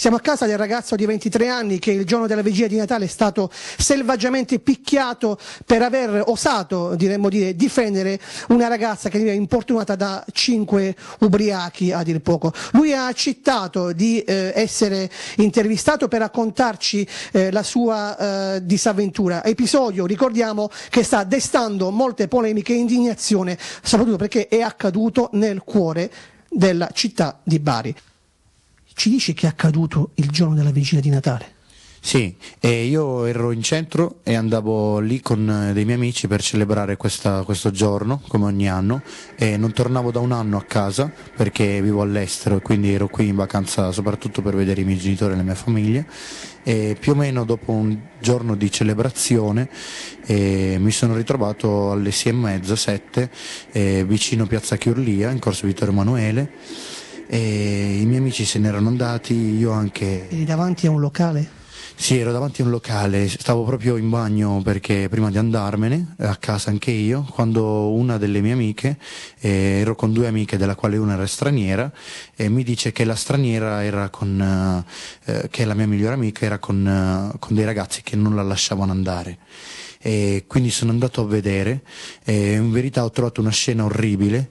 Siamo a casa del ragazzo di 23 anni che il giorno della vigilia di Natale è stato selvaggiamente picchiato per aver osato, diremmo dire, difendere una ragazza che veniva importunata da cinque ubriachi a dir poco. Lui ha accettato di eh, essere intervistato per raccontarci eh, la sua eh, disavventura. Episodio, ricordiamo, che sta destando molte polemiche e indignazione, soprattutto perché è accaduto nel cuore della città di Bari ci dice che è accaduto il giorno della vigilia di Natale? Sì, eh, io ero in centro e andavo lì con eh, dei miei amici per celebrare questa, questo giorno, come ogni anno, e non tornavo da un anno a casa perché vivo all'estero e quindi ero qui in vacanza soprattutto per vedere i miei genitori e la mia famiglia. E più o meno dopo un giorno di celebrazione eh, mi sono ritrovato alle 6 e mezza, 7, eh, vicino Piazza Chiurlia, in corso Vittorio Emanuele e i miei amici se ne erano andati, io anche... Eri davanti a un locale? Sì, ero davanti a un locale, stavo proprio in bagno perché prima di andarmene, eh, a casa anche io, quando una delle mie amiche, eh, ero con due amiche della quale una era straniera, e mi dice che la straniera era con, eh, eh, che la mia migliore amica era con, eh, con dei ragazzi che non la lasciavano andare. E quindi sono andato a vedere, e in verità ho trovato una scena orribile.